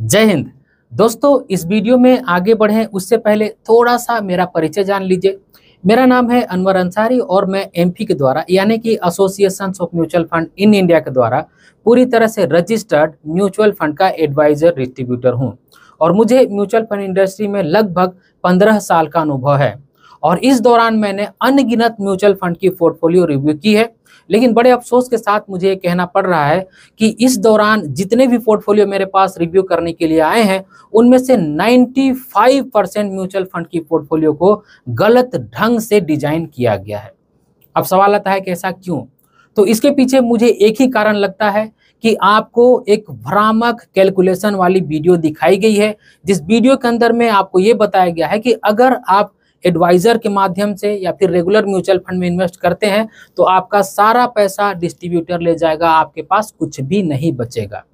जय हिंद दोस्तों इस वीडियो में आगे बढ़ें उससे पहले थोड़ा सा मेरा परिचय जान लीजिए मेरा नाम है अनवर अंसारी और मैं एमपी के द्वारा यानी कि association of mutual fund in India के द्वारा पूरी तरह से रजिस्टर्ड म्यूचुअल फंड का एडवाइजर डिस्ट्रीब्यूटर हूँ और मुझे म्यूचुअल फंड इंडस्ट्री में लगभग पंद्रह साल का अनुभव है और इस दौरान मैंने अनगिनत म्यूचुअल फंड की पोर्टफोलियो रिव्यू की है लेकिन बड़े अफसोस के साथ मुझे ये कहना पड़ रहा है कि इस दौरान जितने भी पोर्टफोलियो मेरे पास रिव्यू करने के लिए आए हैं उनमें से 95 परसेंट म्यूचुअल फंड की पोर्टफोलियो को गलत ढंग से डिजाइन किया गया है अब सवाल आता है कि ऐसा क्यों तो इसके पीछे मुझे एक ही कारण लगता है कि आपको एक भ्रामक कैलकुलेशन वाली वीडियो दिखाई गई है जिस वीडियो के अंदर में आपको ये बताया गया है कि अगर आप एडवाइज़र के माध्यम से या फिर रेगुलर म्यूचुअल फंड में इन्वेस्ट करते हैं तो आपका सारा पैसा डिस्ट्रीब्यूटर ले जाएगा आपके पास कुछ भी नहीं बचेगा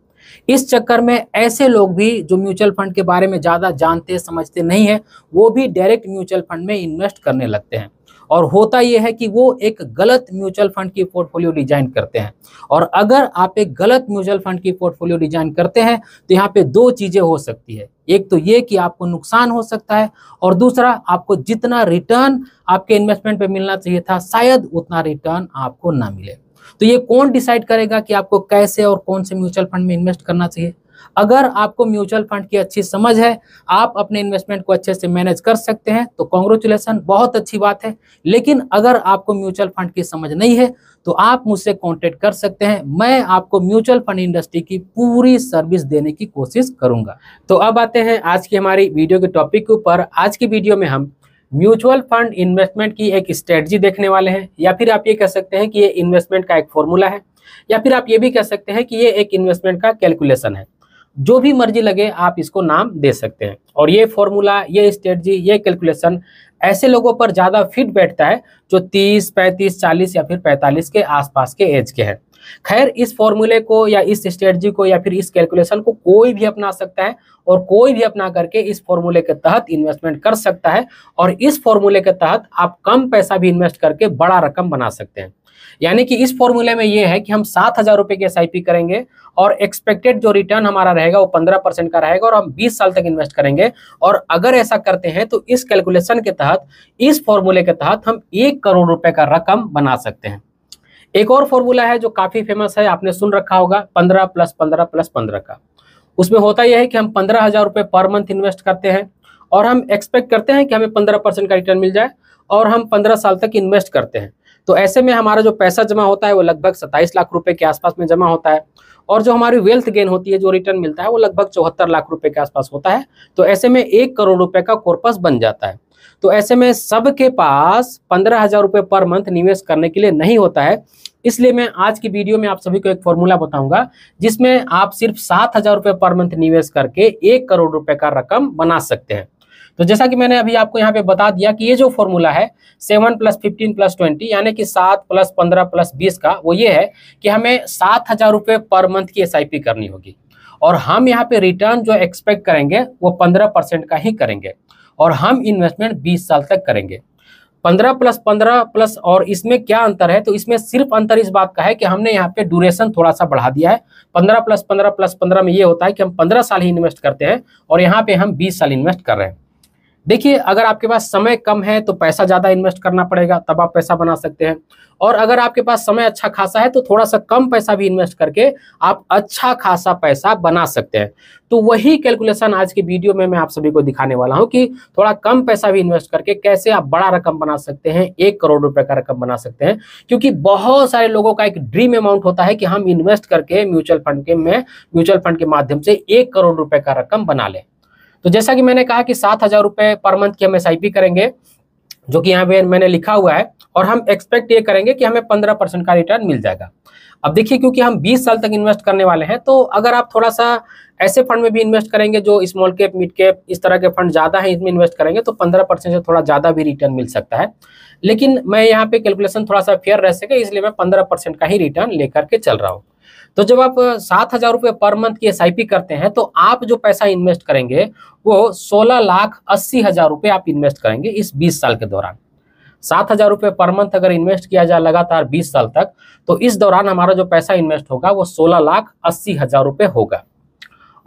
इस चक्कर में ऐसे लोग भी जो म्यूचुअल फंड के बारे में ज़्यादा जानते समझते नहीं हैं वो भी डायरेक्ट म्यूचुअल फंड में इन्वेस्ट करने लगते हैं और होता यह है कि वो एक गलत म्यूचुअल फंड की पोर्टफोलियो डिजाइन करते हैं और अगर आप एक गलत म्यूचुअल फंड की पोर्टफोलियो डिजाइन करते हैं तो यहाँ पे दो चीज़ें हो सकती है एक तो ये कि आपको नुकसान हो सकता है और दूसरा आपको जितना रिटर्न आपके इन्वेस्टमेंट पे मिलना चाहिए था शायद उतना रिटर्न आपको ना मिले तो ये कौन डिसाइड करेगा कि आपको कैसे और कौन से म्यूचुअल फंड में इन्वेस्ट करना चाहिए अगर आपको म्यूचुअल फंड की अच्छी समझ है आप अपने इन्वेस्टमेंट को अच्छे से मैनेज कर सकते हैं तो कॉन्ग्रेचुलेसन बहुत अच्छी बात है लेकिन अगर आपको म्यूचुअल फंड की समझ नहीं है तो आप मुझसे कॉन्टेक्ट कर सकते हैं मैं आपको म्यूचुअल फंड इंडस्ट्री की पूरी सर्विस देने की कोशिश करूंगा तो अब आते हैं आज की हमारी वीडियो के टॉपिक के ऊपर आज की वीडियो में हम म्यूचुअल फंड इन्वेस्टमेंट की एक स्ट्रेटजी देखने वाले हैं या फिर आप ये कह सकते हैं कि ये इन्वेस्टमेंट का एक फॉर्मूला है या फिर आप ये भी कह सकते हैं कि ये एक इन्वेस्टमेंट का कैलकुलेशन है जो भी मर्जी लगे आप इसको नाम दे सकते हैं और ये फॉर्मूला ये स्ट्रेटजी ये कैलकुलेशन ऐसे लोगों पर ज़्यादा फिट बैठता है जो 30, 35, 40 या फिर 45 के आसपास के एज के हैं खैर इस फॉर्मूले को या इस स्ट्रेटजी को या फिर इस कैलकुलेशन को कोई भी अपना सकता है और कोई भी अपना करके इस फॉर्मूले के तहत इन्वेस्टमेंट कर सकता है और इस फॉर्मूले के तहत आप कम पैसा भी इन्वेस्ट करके बड़ा रकम बना सकते हैं यानी कि इस फॉर्मूले में यह है कि हम सात हजार रुपए की एस करेंगे और एक्सपेक्टेड जो रिटर्न हमारा रहेगा वो पंद्रह परसेंट का रहेगा और हम बीस साल तक इन्वेस्ट करेंगे और अगर ऐसा करते हैं तो इस कैलकुलेशन के तहत इस फॉर्मूले के तहत हम एक करोड़ रुपए का रकम बना सकते हैं एक और फॉर्मूला है जो काफ़ी फेमस है आपने सुन रखा होगा पंद्रह प्लस पंद्रह प्लस पंद्रह का उसमें होता यह है कि हम पंद्रह हज़ार रुपये पर मंथ इन्वेस्ट करते हैं और हम एक्सपेक्ट करते हैं कि हमें पंद्रह परसेंट का रिटर्न मिल जाए और हम पंद्रह साल तक इन्वेस्ट करते हैं तो ऐसे में हमारा जो पैसा जमा होता है वो लगभग सत्ताईस लाख रुपए के आसपास में जमा होता है और जो हमारी वेल्थ गेन होती है जो रिटर्न मिलता है वो लगभग चौहत्तर लाख रुपए के आसपास होता है तो ऐसे में एक करोड़ रुपए का कोर्पस बन जाता है तो ऐसे में सबके पास पंद्रह हजार रुपये पर मंथ निवेश करने के लिए नहीं होता है इसलिए मैं आज की वीडियो में आप सभी को एक फॉर्मूला बताऊंगा जिसमें आप सिर्फ सात हजार रुपये पर मंथ निवेश करके एक करोड़ रुपए का रकम बना सकते हैं तो जैसा कि मैंने अभी आपको यहाँ पे बता दिया कि ये जो फॉर्मूला है seven plus fifteen plus twenty यानी कि सात प्लस पंद्रह प्लस बीस का वो ये है कि हमें सात हजार रुपये पर मंथ की एसआईपी करनी होगी और हम यहाँ पे रिटर्न जो एक्सपेक्ट करेंगे वो पंद्रह परसेंट का ही करेंगे और हम इन्वेस्टमेंट बीस साल तक करेंगे पंद्रह प्लस पंद्रह प्लस और इसमें क्या अंतर है तो इसमें सिर्फ अंतर इस बात का है कि हमने यहाँ पे ड्यूरेशन थोड़ा सा बढ़ा दिया है पंद्रह प्लस पंद्रह प्लस पंद्रह में ये होता है कि हम पंद्रह साल ही इन्वेस्ट करते हैं और यहाँ पे हम बीस साल इन्वेस्ट कर रहे हैं देखिए अगर आपके पास समय कम है तो पैसा ज़्यादा इन्वेस्ट करना पड़ेगा तब आप पैसा बना सकते हैं और अगर आपके पास समय अच्छा खासा है तो थोड़ा सा कम पैसा भी इन्वेस्ट करके आप अच्छा खासा पैसा बना सकते हैं तो वही कैलकुलेशन आज की वीडियो में मैं आप सभी को दिखाने वाला हूं कि थोड़ा कम पैसा भी इन्वेस्ट करके कैसे आप बड़ा रकम बना सकते हैं एक करोड़ रुपए का रकम बना सकते हैं क्योंकि बहुत सारे लोगों का एक ड्रीम अमाउंट होता है कि हम इन्वेस्ट करके म्यूचुअल फंड के में म्यूचुअल फंड के माध्यम से एक करोड़ रुपए का रकम बना लें तो जैसा कि मैंने कहा कि सात हजार रुपये पर मंथ की हम एस करेंगे जो कि यहाँ पे मैंने लिखा हुआ है और हम एक्सपेक्ट ये करेंगे कि हमें पंद्रह परसेंट का रिटर्न मिल जाएगा अब देखिए क्योंकि हम बीस साल तक इन्वेस्ट करने वाले हैं तो अगर आप थोड़ा सा ऐसे फंड में भी इन्वेस्ट करेंगे जो स्मॉल कैप मिड कैप इस तरह के फंड ज़्यादा है इसमें इन्वेस्ट करेंगे तो पंद्रह परसेंट से थोड़ा ज़्यादा भी रिटर्न मिल सकता है लेकिन मैं यहाँ पे कैलकुलेशन थोड़ा सा फेयर रह सके इसलिए मैं पंद्रह परसेंट का ही रिटर्न लेकर के चल रहा हूँ तो जब आप सात हजार रुपये पर मंथ की एस करते हैं तो आप जो पैसा इन्वेस्ट करेंगे वो सोलह लाख अस्सी हजार रुपये आप इन्वेस्ट करेंगे इस बीस साल के दौरान सात हजार रुपये पर मंथ अगर इन्वेस्ट किया जाए लगातार बीस साल तक तो इस दौरान हमारा जो पैसा इन्वेस्ट होगा वो सोलह लाख अस्सी हजार रुपये होगा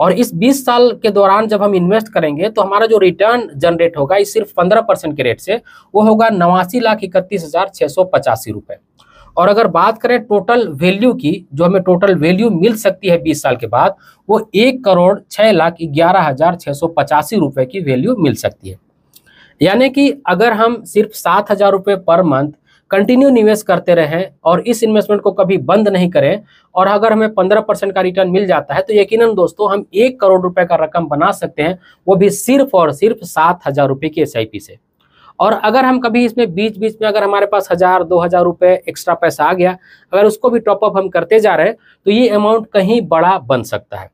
और इस बीस साल के दौरान जब हम इन्वेस्ट करेंगे तो हमारा जो रिटर्न जनरेट होगा इस सिर्फ पंद्रह परसेंट के रेट से वो होगा नवासी लाख इकतीस हजार छः सौ पचासी रुपये और अगर बात करें टोटल वैल्यू की जो हमें टोटल वैल्यू मिल सकती है बीस साल के बाद वो एक करोड़ छः लाख ग्यारह हजार छः सौ पचासी रुपये की वैल्यू मिल सकती है यानी कि अगर हम सिर्फ सात हजार रुपये पर मंथ कंटिन्यू निवेश करते रहें और इस इन्वेस्टमेंट को कभी बंद नहीं करें और अगर हमें पंद्रह परसेंट का रिटर्न मिल जाता है तो यकीनन दोस्तों हम एक करोड़ रुपए का रकम बना सकते हैं वो भी सिर्फ और सिर्फ सात हजार रुपये की एस से और अगर हम कभी इसमें बीच बीच में अगर हमारे पास हज़ार दो हज़ार रुपये एक्स्ट्रा पैसा आ गया अगर उसको भी टॉपअप हम करते जा रहे हैं तो ये अमाउंट कहीं बड़ा बन सकता है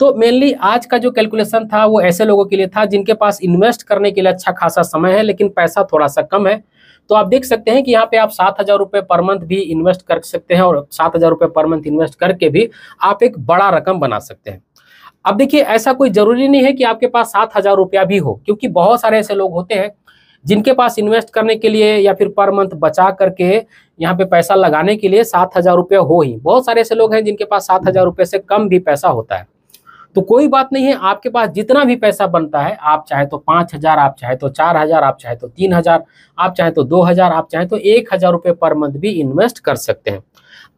तो मेनली आज का जो कैलकुलेशन था वो ऐसे लोगों के लिए था जिनके पास इन्वेस्ट करने के लिए अच्छा खासा समय है लेकिन पैसा थोड़ा सा कम है तो आप देख सकते हैं कि यहाँ पे आप सात हज़ार रुपये पर मंथ भी इन्वेस्ट कर सकते हैं और सात हज़ार रुपये पर मंथ इन्वेस्ट करके भी आप एक बड़ा रकम बना सकते हैं अब देखिए ऐसा कोई ज़रूरी नहीं है कि आपके पास सात हज़ार रुपया भी हो क्योंकि बहुत सारे ऐसे लोग होते हैं जिनके पास इन्वेस्ट करने के लिए या फिर पर मंथ बचा करके यहाँ पे पैसा लगाने के लिए सात हजार रुपये हो ही बहुत सारे ऐसे लोग हैं जिनके पास सात हजार रुपये से कम भी पैसा होता है तो कोई बात नहीं है आपके पास जितना भी पैसा बनता है आप चाहे तो पाँच हजार आप चाहे तो चार हजार आप चाहे तो तीन हजार आप चाहे तो दो हजार आप चाहे तो एक हजार रुपये पर मंथ भी इन्वेस्ट कर सकते हैं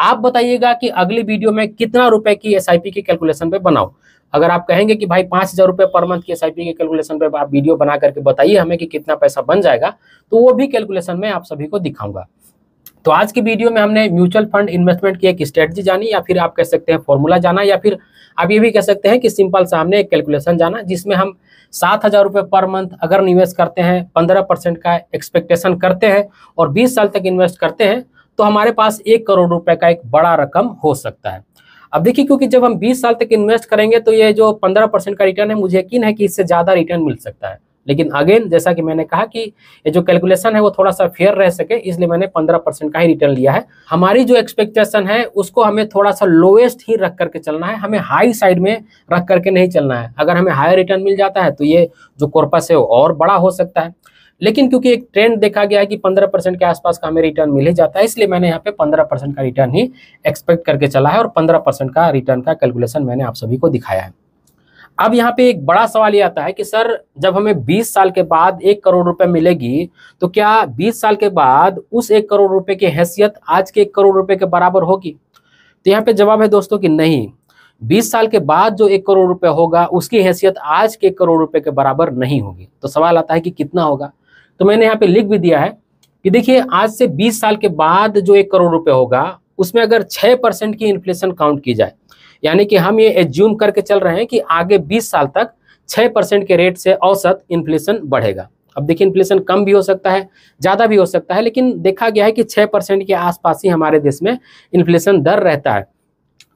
आप बताइएगा कि अगली वीडियो में कितना रुपए की एस की कैलकुलेशन पे बनाओ अगर आप कहेंगे कि भाई पाँच हज़ार रुपये पर मंथ की एस के कैलकुलेशन पे आप वीडियो बना करके बताइए हमें कि कितना पैसा बन जाएगा तो वो भी कैलकुलेशन में आप सभी को दिखाऊंगा तो आज की वीडियो में हमने म्यूचुअल फंड इन्वेस्टमेंट की एक स्ट्रेटजी जानी या फिर आप कह सकते हैं फॉर्मूला जाना या फिर आप ये भी कह सकते हैं कि सिंपल सामने एक कैलकुलेशन जाना जिसमें हम सात हज़ार रुपये पर मंथ अगर निवेश करते हैं पंद्रह परसेंट का एक्सपेक्टेशन करते हैं और बीस साल तक इन्वेस्ट करते हैं तो हमारे पास एक करोड़ रुपये का एक बड़ा रकम हो सकता है अब देखिए क्योंकि जब हम 20 साल तक इन्वेस्ट करेंगे तो ये जो 15 परसेंट का रिटर्न है मुझे यकीन है कि इससे ज़्यादा रिटर्न मिल सकता है लेकिन अगेन जैसा कि मैंने कहा कि ये जो कैलकुलेशन है वो थोड़ा सा फेयर रह सके इसलिए मैंने 15 परसेंट का ही रिटर्न लिया है हमारी जो एक्सपेक्टेशन है उसको हमें थोड़ा सा लोएस्ट ही रख करके चलना है हमें हाई साइड में रख करके नहीं चलना है अगर हमें हायर रिटर्न मिल जाता है तो ये जो कॉर्पस है और बड़ा हो सकता है लेकिन क्योंकि एक ट्रेंड देखा गया है कि पंद्रह परसेंट के आसपास का हमें रिटर्न मिल ही जाता है इसलिए मैंने यहाँ पे पंद्रह परसेंट का रिटर्न ही एक्सपेक्ट करके चला है और पंद्रह परसेंट का रिटर्न का कैलकुलेशन मैंने आप सभी को दिखाया है अब यहाँ पे एक बड़ा सवाल ये आता है कि सर जब हमें बीस साल के बाद एक करोड़ रुपए मिलेगी तो क्या बीस साल के बाद उस एक करोड़ रुपए की हैसियत आज के एक करोड़ रुपए के बराबर होगी तो यहाँ पे जवाब है दोस्तों कि नहीं 20 साल के बाद जो एक करोड़ रुपए होगा उसकी हैसियत आज के एक करोड़ रुपए के बराबर नहीं होगी तो सवाल आता है कि कितना होगा तो मैंने यहाँ पे लिख भी दिया है कि देखिए आज से 20 साल के बाद जो एक करोड़ रुपए होगा उसमें अगर 6 परसेंट की इन्फ्लेशन काउंट की जाए यानी कि हम ये एज्यूम करके चल रहे हैं कि आगे 20 साल तक 6 परसेंट के रेट से औसत इन्फ्लेशन बढ़ेगा अब देखिए इन्फ्लेशन कम भी हो सकता है ज़्यादा भी हो सकता है लेकिन देखा गया है कि छः परसेंट के आसपास ही हमारे देश में इन्फ्लेशन दर रहता है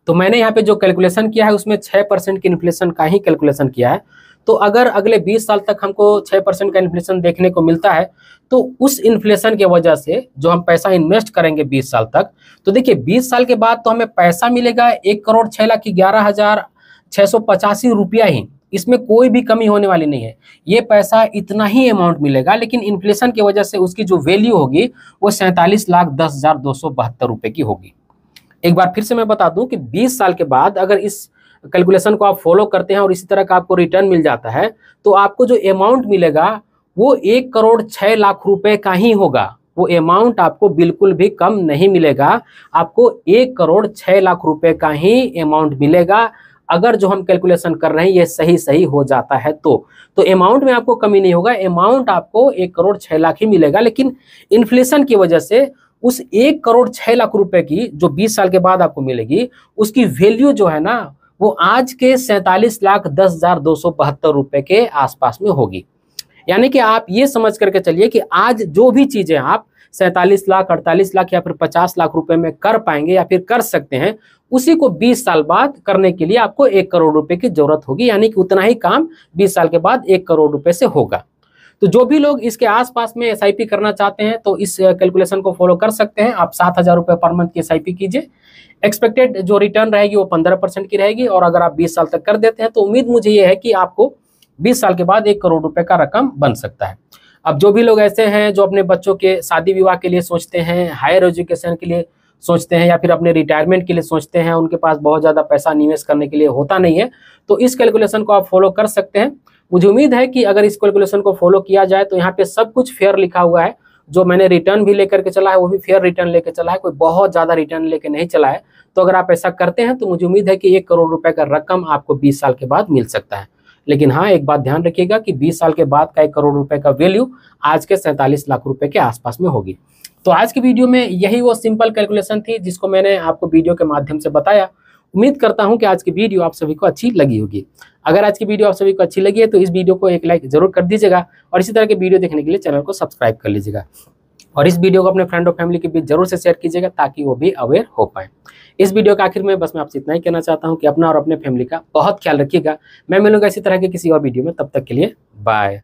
तो मैंने यहाँ पे जो कैलकुलेशन किया है उसमें छः परसेंट की इन्फ्लेशन का ही कैलकुलेशन किया है तो अगर अगले 20 साल तक हमको 6 परसेंट का इन्फ्लेशन देखने को मिलता है तो उस इन्फ्लेशन की वजह से जो हम पैसा इन्वेस्ट करेंगे 20 साल तक तो देखिए 20 साल के बाद तो हमें पैसा मिलेगा एक करोड़ छः लाख ग्यारह हज़ार छः सौ पचासी रुपया ही इसमें कोई भी कमी होने वाली नहीं है ये पैसा इतना ही अमाउंट मिलेगा लेकिन इन्फ्लेशन की वजह से उसकी जो वैल्यू होगी वो सैंतालीस लाख दस हज़ार दो सौ बहत्तर रुपये की होगी एक बार फिर से मैं बता दूं कि 20 साल के बाद अगर इस कैलकुलेशन को आप फॉलो करते हैं और इसी तरह का आपको रिटर्न मिल जाता है तो आपको जो अमाउंट मिलेगा वो एक करोड़ छः लाख रुपए का ही होगा वो अमाउंट आपको बिल्कुल भी कम नहीं मिलेगा आपको एक करोड़ छः लाख रुपए का ही अमाउंट मिलेगा अगर जो हम कैलकुलेशन कर रहे हैं ये सही सही हो जाता है तो तो अमाउंट में आपको कमी नहीं होगा अमाउंट आपको एक करोड़ छः लाख ही मिलेगा लेकिन इन्फ्लेशन की वजह से उस एक करोड़ छः लाख रुपए की जो बीस साल के बाद आपको मिलेगी उसकी वैल्यू जो है ना वो आज के सैंतालीस लाख दस हजार दो सौ बहत्तर रुपये के आसपास में होगी यानी कि आप ये समझ करके चलिए कि आज जो भी चीज़ें आप सैंतालीस लाख अड़तालीस लाख या फिर पचास लाख रुपए में कर पाएंगे या फिर कर सकते हैं उसी को बीस साल बाद करने के लिए आपको एक करोड़ रुपए की जरूरत होगी यानी कि उतना ही काम बीस साल के बाद एक करोड़ रुपए से होगा तो जो भी लोग इसके आसपास में एस करना चाहते हैं तो इस कैलकुलेशन को फॉलो कर सकते हैं आप सात हज़ार रुपये पर मंथ की एस कीजिए एक्सपेक्टेड जो रिटर्न रहेगी वो पंद्रह परसेंट की रहेगी और अगर आप बीस साल तक कर देते हैं तो उम्मीद मुझे ये है कि आपको बीस साल के बाद एक करोड़ रुपये का रकम बन सकता है अब जो भी लोग ऐसे हैं जो अपने बच्चों के शादी विवाह के लिए सोचते हैं हायर एजुकेशन के लिए सोचते हैं या फिर अपने रिटायरमेंट के लिए सोचते हैं उनके पास बहुत ज़्यादा पैसा निवेश करने के लिए होता नहीं है तो इस कैलकुलेशन को आप फॉलो कर सकते हैं मुझे उम्मीद है कि अगर इस कैलकुलेशन को फॉलो किया जाए तो यहाँ पे सब कुछ फेयर लिखा हुआ है जो मैंने रिटर्न भी लेकर के चला है वो भी फेयर रिटर्न लेकर चला है कोई बहुत ज़्यादा रिटर्न लेके नहीं चला है तो अगर आप ऐसा करते हैं तो मुझे उम्मीद है कि एक करोड़ रुपए का रकम आपको बीस साल के बाद मिल सकता है लेकिन हाँ एक बात ध्यान रखिएगा कि 20 साल के बाद का एक करोड़ रुपए का वैल्यू आज के सैंतालीस लाख रुपए के आसपास में होगी तो आज की वीडियो में यही वो सिंपल कैलकुलेशन थी जिसको मैंने आपको वीडियो के माध्यम से बताया उम्मीद करता हूँ कि आज की वीडियो आप सभी को अच्छी लगी होगी अगर आज की वीडियो आप सभी को अच्छी लगी है तो इस वीडियो को एक लाइक जरूर कर दीजिएगा और इसी तरह की वीडियो देखने के लिए चैनल को सब्सक्राइब कर लीजिएगा और इस वीडियो को अपने फ्रेंड और फैमिली के बीच जरूर से शेयर कीजिएगा ताकि वो भी अवेयर हो पाए इस वीडियो के आखिर में बस मैं आपसे इतना ही कहना चाहता हूँ कि अपना और अपने फैमिली का बहुत ख्याल रखिएगा मैं मिलूंगा इसी तरह के किसी और वीडियो में तब तक के लिए बाय